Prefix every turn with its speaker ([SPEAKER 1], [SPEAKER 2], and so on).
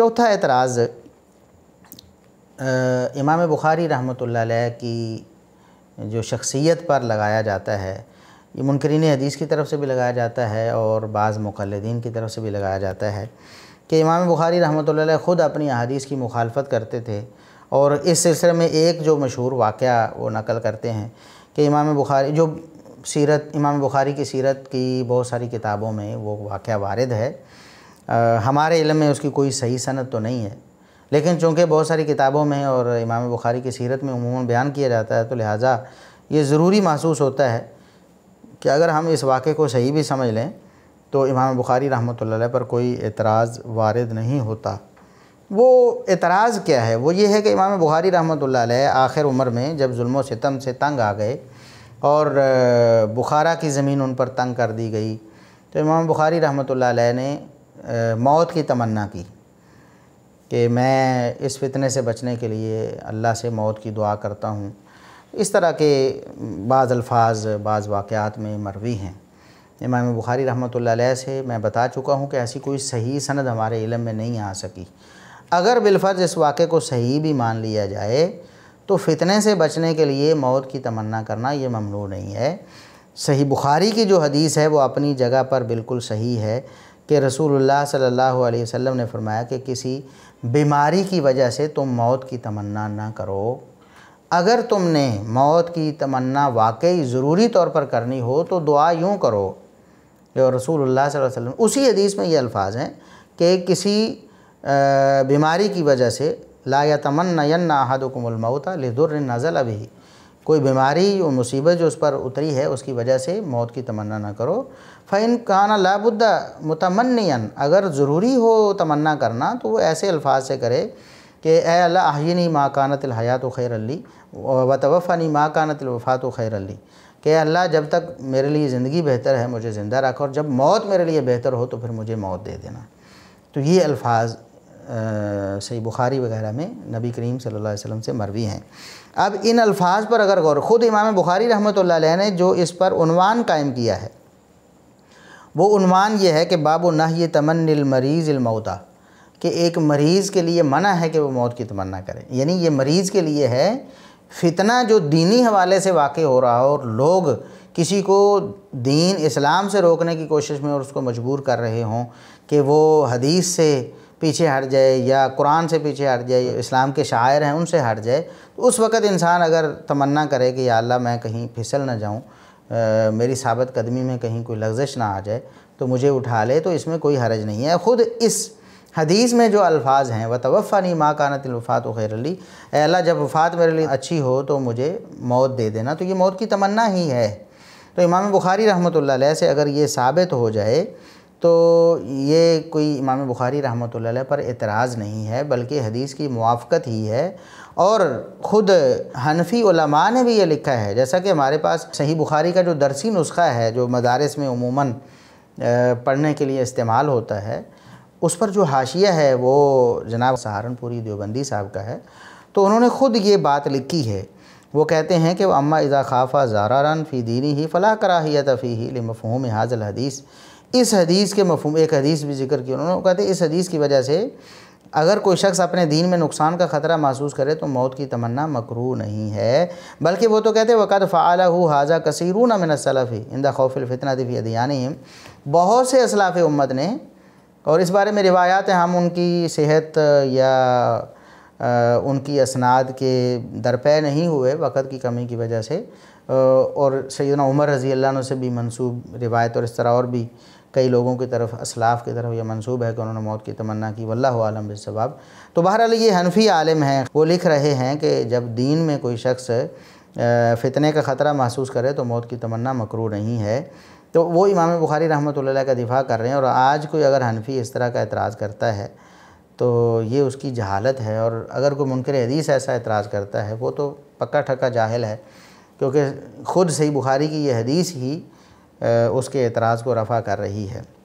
[SPEAKER 1] चौथा एतराज़ इमाम बुखारी रहमत की जो शख्सियत पर लगाया जाता है ये मुनकरीन हदीस की तरफ से भी लगाया जाता है और बाज़ मुखलदीन की तरफ से भी लगाया जाता है कि इमाम बुखारी रहमत ख़ुद अपनी अदीस की मुखालफत करते थे और इस सिलसिले में एक जो मशहूर वाक़ वो नकल करते हैं कि इमाम बुखारी जो सीरत इमाम बुखारी की सीरत की बहुत सारी किताबों में वो वाक़ वारद है हमारे इलम में उसकी कोई सही सनत तो नहीं है लेकिन चूँकि बहुत सारी किताबों में और इमाम बुखारी की सीरत में उमूमा बयान किया जाता है तो लिहाजा ये ज़रूरी महसूस होता है कि अगर हम इस वाक़े को सही भी समझ लें तो इमाम बुखारी रहमत पर कोई एतराज़ वारद नहीं होता वो एतराज़ क्या है वो ये है कि इमाम बुखारी रहमत आखिर उम्र में जब म सितम से तंग आ गए और बुखारा की ज़मीन उन पर तंग कर दी गई तो इमाम बुखारी रहमत ने मौत की तमन्ना की कि मैं इस फितने से बचने के लिए अल्लाह से मौत की दुआ करता हूँ इस तरह के बाज़ अल्फाज बाज़ वाक़ात में मरवी हैं इमाम बुखारी रहमत से मैं बता चुका हूँ कि ऐसी कोई सही सनद हमारे इलम में नहीं आ सकी अगर बिलफर्ज इस वाक़े को सही भी मान लिया जाए तो फितने से बचने के लिए मौत की तमन्ना करना ये ममनू नहीं है सही बुखारी की जो हदीस है वो अपनी जगह पर बिल्कुल सही है कि रसूलुल्लाह सल्लल्लाहु अलैहि वसल्लम ने फरमाया कि किसी बीमारी की वजह से तुम मौत की तमन्ना ना करो अगर तुमने मौत की तमन्ना वाकई ज़रूरी तौर पर करनी हो तो दुआ यूँ करो जो रसूलुल्लाह सल्लल्लाहु अलैहि वसल्लम उसी हदीस में ये अल्फाज हैं कि किसी बीमारी की वजह से ला या तमन्ना यन्ना अहदुकुमुल लिदुर नज़ल अभी कोई बीमारी या मुसीबत जो उस पर उतरी है उसकी वजह से मौत की तमन्ना ना करो फ़ैन काना लाबुद्दा मुतमनियन अगर ज़रूरी हो तमन्ना करना तो वो ऐसे अल्फाज से करे कि ए अल्लाह आहिनी माँ कानत हयात खैर अली व तवफ़नी माँ कानत वफ़ात खैर अली कि अल्लाह जब तक मेरे लिए ज़िंदगी बेहतर है मुझे ज़िंदा रखो और जब मौत मेरे लिए बेहतर हो तो फिर मुझे मौत दे देना तो ये अल्फाज सही बुखारी वगैरह में नबी करीम सल्लल्लाहु अलैहि वसल्लम से मरवी हैं अब इन अल्फाज पर अगर गौर ख़ुद इमाम बुखारी रहमत ने जो इस पर उनवान कायम किया है वो उनवान ये है कि बाबू ना ये तमन्निल मरीज़ कि एक मरीज़ के लिए मना है कि वो मौत की तमन्ना करें यानी ये मरीज़ के लिए है फितना जो दीनी हवाले से वाक़ हो रहा हो और लोग किसी को दीन इस्लाम से रोकने की कोशिश में और उसको मजबूर कर रहे हों कि वो हदीस से पीछे हट जाए या कुरान से पीछे हट जाए इस्लाम के शायर हैं उनसे हट जाए तो उस वक़्त इंसान अगर तमन्ना करे कि या अल्लाह मैं कहीं फिसल ना जाऊँ मेरी साबत कदमी में कहीं कोई लफ्जिश ना आ जाए तो मुझे उठा ले तो इसमें कोई हरज नहीं है ख़ुद इस हदीस में जो अल्फाज हैं व नहीं माँ कानत वफ़ात अली अल्लाह जब वफ़ात मेरे लिए अच्छी हो तो मुझे मौत दे देना तो ये मौत की तमन्ना ही है तो इमाम बुखारी रहमत से अगर ये साबित हो जाए तो ये कोई इमाम बुखारी रहमत पर एतराज़ नहीं है बल्कि हदीस की मुआफ़त ही है और ख़ुद हनफी ने भी ये लिखा है जैसा कि हमारे पास सही बुखारी का जो दरसी नुस्खा है जो मदारस में उमूा पढ़ने के लिए इस्तेमाल होता है उस पर जो हाशिया है वो जनाब सहारनपुरी देवबंदी साहब का है तो उन्होंने ख़ुद ये बात लिखी है वो कहते हैं कि अम्मा इज़ा खाफ़ा रन फ़ी दीनी ही फ़लाह कराहिया तफ़ी ही मफहूम हाजल हदीस इस हदीस के मफहम एक हदीस भी जिक्र की उन्होंने कहते इस हदीस की वजह से अगर कोई शख्स अपने दीन में नुकसान का ख़तरा महसूस करे तो मौत की तमन्ना मकरू नहीं है बल्कि वो तो कहते वक़ात फ़ाला हु हाजा ना मिन ही इंदा खौफिलफ़ितना दिफ़ी अदियानी बहुत से असलाफ़ उम्मत ने और इस बारे में रिवायात हैं हम उनकी सेहत या उनकी असनाद के दरपे नहीं हुए वक़्त की कमी की वजह से और सैदा उमर रज़ी अल्लाह से भी मनसूब रिवायत और इस तरह और भी कई लोगों की तरफ असलाफ़ की तरफ यह मनसूब है कि उन्होंने मौत की तमन्ना की वल्लम आलम तो बहरहाल ये हनफी आलम हैं वो लिख रहे हैं कि जब दीन में कोई शख्स फितने का ख़तरा महसूस करे तो मौत की तमन्ना मकरू नहीं है तो वो इमाम बुखारी रहमत का दिफा कर रहे हैं और आज कोई अगर हनफी इस तरह का एतराज़ करता है तो ये उसकी जहालत है और अगर कोई मुनकर हदीस ऐसा एतराज़ करता है वो तो पक्का ठक्का जाहिल है क्योंकि ख़ुद सही बुखारी की यह हदीस ही उसके एतराज़ को रफ़ा कर रही है